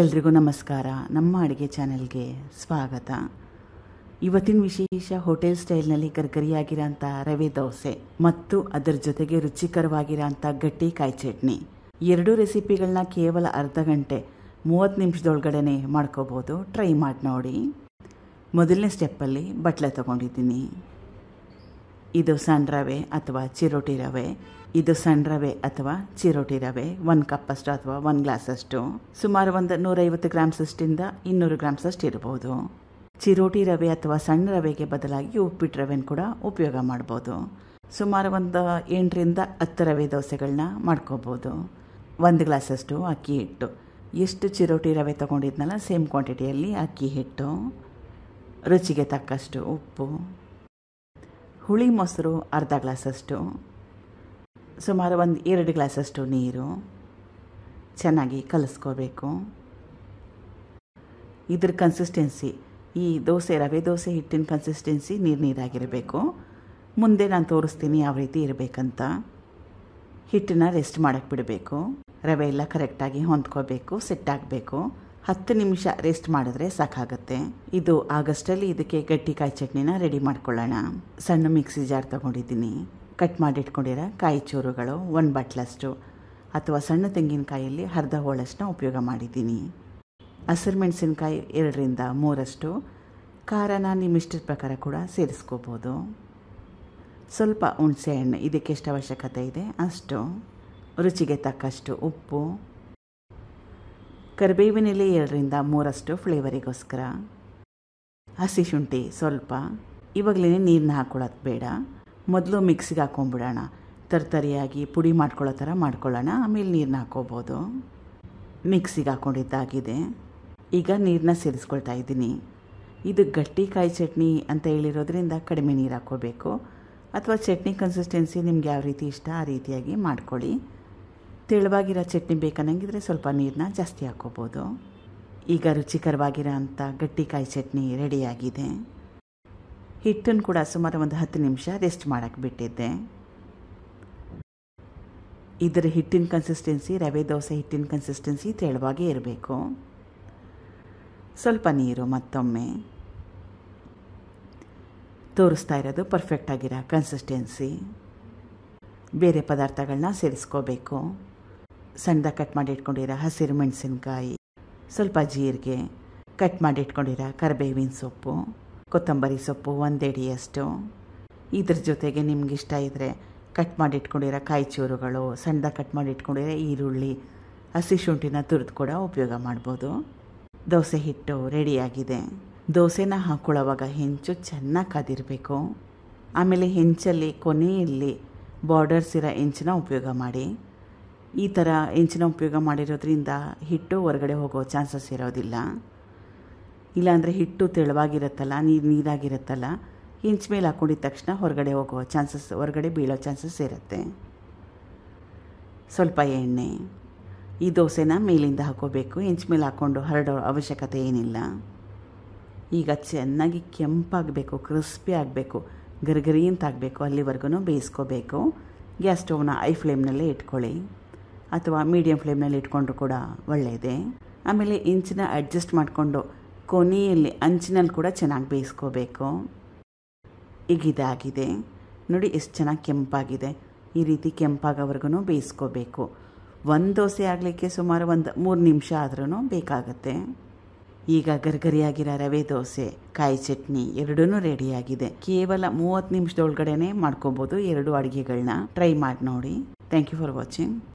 ಎಲ್ರಿಗೂ ನಮಸ್ಕಾರ ನಮ್ಮ ಅಡುಗೆ ಚಾನೆಲ್ಗೆ ಸ್ವಾಗತ ಇವತ್ತಿನ ವಿಶೇಷ ಹೋಟೆಲ್ ಸ್ಟೈಲ್ನಲ್ಲಿ ಗರ್ಗರಿಯಾಗಿರೋಂಥ ರವೆ ದೋಸೆ ಮತ್ತು ಅದರ ಜೊತೆಗೆ ರುಚಿಕರವಾಗಿರೋಂಥ ಗಟ್ಟಿ ಕಾಯಿ ಚಟ್ನಿ ಎರಡೂ ರೆಸಿಪಿಗಳನ್ನ ಕೇವಲ ಅರ್ಧ ಗಂಟೆ ಮೂವತ್ತು ನಿಮಿಷದೊಳಗಡೆ ಮಾಡ್ಕೋಬೋದು ಟ್ರೈ ಮಾಡಿ ನೋಡಿ ಮೊದಲನೇ ಸ್ಟೆಪ್ಪಲ್ಲಿ ಬಟ್ಲೆ ತಗೊಂಡಿದ್ದೀನಿ ಇದು ಸಣ್ಣ ರವೆ ಅಥವಾ ಚಿರೋಟಿ ರವೆ ಇದು ಸಣ್ಣ ರವೆ ಅಥವಾ ಚಿರೋಟಿ ರವೆ ಒಂದು ಕಪ್ಪಷ್ಟು ಅಥವಾ ಒಂದು ಗ್ಲಾಸಷ್ಟು ಸುಮಾರು ಒಂದು ನೂರೈವತ್ತು ಗ್ರಾಮ್ಸಷ್ಟಿಂದ ಇನ್ನೂರು ಗ್ರಾಮ್ಸಷ್ಟು ಇರಬಹುದು ಚಿರೋಟಿ ರವೆ ಅಥವಾ ಸಣ್ಣ ರವೆಗೆ ಬದಲಾಗಿ ಉಪ್ಪಿಟ್ಟು ರವೆನ ಕೂಡ ಉಪಯೋಗ ಮಾಡ್ಬೋದು ಸುಮಾರು ಒಂದು ಎಂಟರಿಂದ ಹತ್ತು ರವೆ ದೋಸೆಗಳನ್ನ ಮಾಡ್ಕೋಬೋದು ಒಂದು ಗ್ಲಾಸಷ್ಟು ಅಕ್ಕಿ ಹಿಟ್ಟು ಎಷ್ಟು ಚಿರೋಟಿ ರವೆ ತೊಗೊಂಡಿದ್ನಲ್ಲ ಸೇಮ್ ಕ್ವಾಂಟಿಟಿಯಲ್ಲಿ ಅಕ್ಕಿ ಹಿಟ್ಟು ರುಚಿಗೆ ತಕ್ಕಷ್ಟು ಉಪ್ಪು ಹುಳಿ ಮೊಸರು ಅರ್ಧ ಗ್ಲಾಸಷ್ಟು ಸುಮಾರು ಒಂದು ಎರಡು ಗ್ಲಾಸಷ್ಟು ನೀರು ಚೆನ್ನಾಗಿ ಕಲಿಸ್ಕೋಬೇಕು ಇದ್ರ ಕನ್ಸಿಸ್ಟೆನ್ಸಿ ಈ ದೋಸೆ ರವೆ ದೋಸೆ ಹಿಟ್ಟಿನ ಕನ್ಸಿಸ್ಟೆನ್ಸಿ ನೀರು ನೀರಾಗಿರಬೇಕು ಮುಂದೆ ನಾನು ತೋರಿಸ್ತೀನಿ ಯಾವ ರೀತಿ ಇರಬೇಕಂತ ಹಿಟ್ಟನ್ನ ರೆಸ್ಟ್ ಮಾಡೋಕ್ಕೆ ಬಿಡಬೇಕು ರವೆ ಎಲ್ಲ ಕರೆಕ್ಟಾಗಿ ಹೊಂದ್ಕೋಬೇಕು ಸೆಟ್ಟಾಗಬೇಕು ಹತ್ತು ನಿಮಿಷ ರೆಸ್ಟ್ ಮಾಡಿದ್ರೆ ಸಾಕಾಗುತ್ತೆ ಇದು ಆಗಸ್ಟಲ್ಲಿ ಇದಕ್ಕೆ ಗಟ್ಟಿ ಕಾಯಿ ಚಟ್ನಿನ ರೆಡಿ ಮಾಡ್ಕೊಳ್ಳೋಣ ಸಣ್ಣ ಮಿಕ್ಸಿ ಜಾರ್ ತಗೊಂಡಿದ್ದೀನಿ ಕಟ್ ಮಾಡಿಟ್ಕೊಂಡಿರೋ ಕಾಯಿ ಚೂರುಗಳು ಒಂದು ಬಟ್ಲಷ್ಟು ಅಥವಾ ಸಣ್ಣ ತೆಂಗಿನಕಾಯಲ್ಲಿ ಅರ್ಧ ಹೋಳಷ್ಟನ್ನ ಉಪಯೋಗ ಮಾಡಿದ್ದೀನಿ ಹಸಿರು ಮೆಣಸಿನ್ಕಾಯಿ ಎರಡರಿಂದ ಮೂರಷ್ಟು ಖಾರನ ನಿಮ್ಮ ಪ್ರಕಾರ ಕೂಡ ಸೇರಿಸ್ಕೋಬೋದು ಸ್ವಲ್ಪ ಹುಣಸೆ ಹಣ್ಣು ಇದಕ್ಕೆ ಎಷ್ಟು ಅವಶ್ಯಕತೆ ಇದೆ ಅಷ್ಟು ರುಚಿಗೆ ತಕ್ಕಷ್ಟು ಉಪ್ಪು ಕರಿಬೇವಿನೆಲೆ ಎರಡರಿಂದ ಮೂರಷ್ಟು ಫ್ಲೇವರಿಗೋಸ್ಕರ ಹಸಿ ಶುಂಠಿ ಸ್ವಲ್ಪ ಇವಾಗಲೇ ನೀರನ್ನ ಹಾಕ್ಕೊಳ್ಳೋದು ಬೇಡ ಮೊದಲು ಮಿಕ್ಸಿಗೆ ಹಾಕ್ಕೊಂಬಿಡೋಣ ತರ್ತರಿಯಾಗಿ ಪುಡಿ ಮಾಡ್ಕೊಳ್ಳೋ ಥರ ಮಾಡ್ಕೊಳ್ಳೋಣ ಆಮೇಲೆ ನೀರನ್ನ ಹಾಕ್ಕೋಬೋದು ಮಿಕ್ಸಿಗೆ ಹಾಕ್ಕೊಂಡಿದ್ದಾಗಿದೆ ಈಗ ನೀರನ್ನ ಸೇರಿಸ್ಕೊಳ್ತಾ ಇದ್ದೀನಿ ಇದು ಗಟ್ಟಿ ಕಾಯಿ ಚಟ್ನಿ ಅಂತ ಹೇಳಿರೋದ್ರಿಂದ ಕಡಿಮೆ ನೀರು ಹಾಕ್ಕೋಬೇಕು ಅಥವಾ ಚಟ್ನಿ ಕನ್ಸಿಸ್ಟೆನ್ಸಿ ನಿಮ್ಗೆ ಯಾವ ರೀತಿ ಇಷ್ಟ ಆ ರೀತಿಯಾಗಿ ಮಾಡ್ಕೊಳ್ಳಿ ತೆಳುವಾಗಿರೋ ಚಟ್ನಿ ಬೇಕನ್ನಂಗಿದ್ರೆ ಸ್ವಲ್ಪ ನೀರನ್ನ ಜಾಸ್ತಿ ಹಾಕೋಬೋದು ಈಗ ರುಚಿಕರವಾಗಿರೋ ಅಂಥ ಗಟ್ಟಿಕಾಯಿ ಚಟ್ನಿ ರೆಡಿಯಾಗಿದೆ ಹಿಟ್ಟನ್ನು ಕೂಡ ಸುಮಾರು ಒಂದು ಹತ್ತು ನಿಮಿಷ ರೆಸ್ಟ್ ಮಾಡೋಕ್ಕೆ ಬಿಟ್ಟಿದ್ದೆ ಇದರ ಹಿಟ್ಟಿನ ಕನ್ಸಿಸ್ಟೆನ್ಸಿ ರವೆ ದೋಸೆ ಹಿಟ್ಟಿನ ಕನ್ಸಿಸ್ಟೆನ್ಸಿ ತೆಳುವಾಗೇ ಇರಬೇಕು ಸ್ವಲ್ಪ ನೀರು ಮತ್ತೊಮ್ಮೆ ತೋರಿಸ್ತಾ ಇರೋದು ಪರ್ಫೆಕ್ಟ್ ಆಗಿರೋ ಕನ್ಸಿಸ್ಟೆನ್ಸಿ ಬೇರೆ ಪದಾರ್ಥಗಳನ್ನ ಸೇರಿಸ್ಕೋಬೇಕು ಸಣ್ಣದಾಗಿ ಕಟ್ ಮಾಡಿ ಇಟ್ಕೊಂಡಿರೋ ಹಸಿರು ಮೆಣಸಿನ್ಕಾಯಿ ಸ್ವಲ್ಪ ಜೀರಿಗೆ ಕಟ್ ಮಾಡಿ ಇಟ್ಕೊಂಡಿರೋ ಕರಿಬೇವಿನ ಸೊಪ್ಪು ಕೊತ್ತಂಬರಿ ಸೊಪ್ಪು ಒಂದೆಡಿಯಷ್ಟು ಇದ್ರ ಜೊತೆಗೆ ಇಷ್ಟ ಇದ್ದರೆ ಕಟ್ ಮಾಡಿ ಇಟ್ಕೊಂಡಿರೋ ಕಾಯಿ ಚೂರುಗಳು ಸಣ್ಣದಾಗಿ ಕಟ್ ಮಾಡಿ ಇಟ್ಕೊಂಡಿರೋ ಈರುಳ್ಳಿ ಹಸಿ ಶುಂಠಿನ ತುರಿದು ಕೂಡ ಉಪಯೋಗ ಮಾಡ್ಬೋದು ದೋಸೆ ಹಿಟ್ಟು ರೆಡಿಯಾಗಿದೆ ದೋಸೆನ ಹಾಕ್ಕೊಳ್ಳೋವಾಗ ಹೆಂಚು ಚೆನ್ನಾಗಿ ಕಾದಿರಬೇಕು ಆಮೇಲೆ ಹೆಂಚಲ್ಲಿ ಕೊನೆಯಲ್ಲಿ ಬಾರ್ಡರ್ಸ್ ಇರೋ ಹೆಂಚನ್ನ ಉಪಯೋಗ ಮಾಡಿ ಈ ಥರ ಹೆಂಚಿನ ಉಪಯೋಗ ಮಾಡಿರೋದ್ರಿಂದ ಹಿಟ್ಟು ಹೊರಗಡೆ ಹೋಗೋ ಚಾನ್ಸಸ್ ಇರೋದಿಲ್ಲ ಇಲ್ಲಾಂದರೆ ಹಿಟ್ಟು ತೆಳುವಾಗಿರುತ್ತಲ್ಲ ನೀರು ನೀರಾಗಿರುತ್ತಲ್ಲ ಹೆಂಚು ಮೇಲೆ ಹಾಕ್ಕೊಂಡಿದ್ದ ತಕ್ಷಣ ಹೊರಗಡೆ ಹೋಗೋ ಚಾನ್ಸಸ್ ಹೊರಗಡೆ ಬೀಳೋ ಚಾನ್ಸಸ್ ಇರುತ್ತೆ ಸ್ವಲ್ಪ ಎಣ್ಣೆ ಈ ದೋಸೆನ ಮೇಲಿಂದ ಹಾಕೋಬೇಕು ಹೆಂಚು ಮೇಲೆ ಹಾಕ್ಕೊಂಡು ಹರಡೋ ಅವಶ್ಯಕತೆ ಏನಿಲ್ಲ ಈಗ ಚೆನ್ನಾಗಿ ಕೆಂಪಾಗಬೇಕು ಕ್ರಿಸ್ಪಿ ಆಗಬೇಕು ಗರಿಗರಿ ಅಂತ ಅಲ್ಲಿವರೆಗೂ ಬೇಯಿಸ್ಕೋಬೇಕು ಗ್ಯಾಸ್ ಸ್ಟವ್ನ ಐ ಫ್ಲೇಮ್ನಲ್ಲೇ ಇಟ್ಕೊಳ್ಳಿ ಅಥವಾ ಮೀಡಿಯಂ ಫ್ಲೇಮ್ನಲ್ಲಿ ಇಟ್ಕೊಂಡ್ರು ಕೂಡ ಒಳ್ಳೆಯದೇ ಆಮೇಲೆ ಇಂಚಿನ ಅಡ್ಜಸ್ಟ್ ಮಾಡಿಕೊಂಡು ಕೊನೆಯಲ್ಲಿ ಅಂಚಿನಲ್ಲಿ ಕೂಡ ಚೆನ್ನಾಗಿ ಬೇಯಿಸ್ಕೋಬೇಕು ಈಗ ಇದಾಗಿದೆ ನೋಡಿ ಎಷ್ಟು ಚೆನ್ನಾಗಿ ಕೆಂಪಾಗಿದೆ ಈ ರೀತಿ ಕೆಂಪಾಗೋವರೆಗೂ ಬೇಯಿಸ್ಕೋಬೇಕು ಒಂದು ದೋಸೆ ಆಗಲಿಕ್ಕೆ ಸುಮಾರು ಒಂದು ಮೂರು ನಿಮಿಷ ಆದ್ರೂ ಬೇಕಾಗುತ್ತೆ ಈಗ ಗರ್ಗರಿಯಾಗಿರೋ ರವೆ ದೋಸೆ ಕಾಯಿ ಚಟ್ನಿ ಎರಡೂ ರೆಡಿಯಾಗಿದೆ ಕೇವಲ ಮೂವತ್ತು ನಿಮಿಷದೊಳಗಡೆನೆ ಮಾಡ್ಕೊಬೋದು ಎರಡು ಅಡುಗೆಗಳನ್ನ ಟ್ರೈ ಮಾಡಿ ನೋಡಿ ಥ್ಯಾಂಕ್ ಯು ಫಾರ್ ವಾಚಿಂಗ್